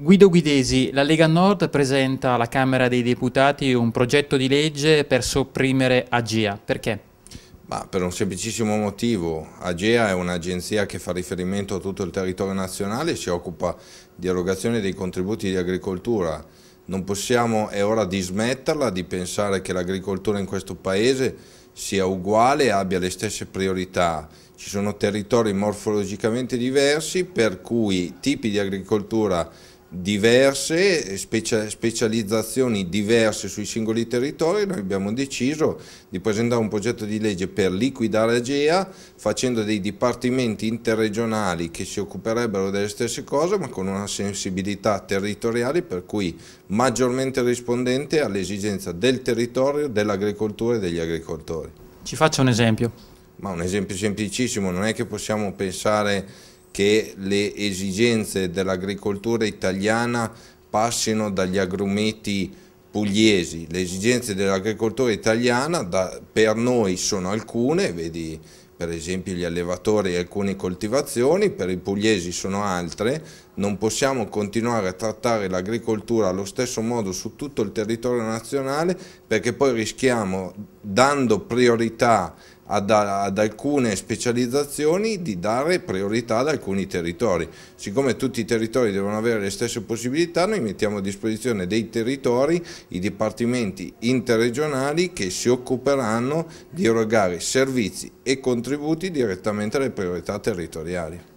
Guido Guidesi, la Lega Nord presenta alla Camera dei Deputati un progetto di legge per sopprimere AGEA. Perché? Ma per un semplicissimo motivo. AGEA è un'agenzia che fa riferimento a tutto il territorio nazionale e si occupa di erogazione dei contributi di agricoltura. Non possiamo, è ora di smetterla di pensare che l'agricoltura in questo Paese sia uguale e abbia le stesse priorità. Ci sono territori morfologicamente diversi per cui tipi di agricoltura diverse, specializzazioni diverse sui singoli territori, noi abbiamo deciso di presentare un progetto di legge per liquidare Agea facendo dei dipartimenti interregionali che si occuperebbero delle stesse cose ma con una sensibilità territoriale per cui maggiormente rispondente all'esigenza del territorio, dell'agricoltura e degli agricoltori. Ci faccio un esempio. Ma un esempio semplicissimo, non è che possiamo pensare che le esigenze dell'agricoltura italiana passino dagli agrumeti pugliesi. Le esigenze dell'agricoltura italiana da, per noi sono alcune, vedi per esempio gli allevatori e alcune coltivazioni, per i pugliesi sono altre, non possiamo continuare a trattare l'agricoltura allo stesso modo su tutto il territorio nazionale perché poi rischiamo, dando priorità ad, ad alcune specializzazioni, di dare priorità ad alcuni territori. Siccome tutti i territori devono avere le stesse possibilità, noi mettiamo a disposizione dei territori i dipartimenti interregionali che si occuperanno di erogare servizi e contributi contributi direttamente alle priorità territoriali.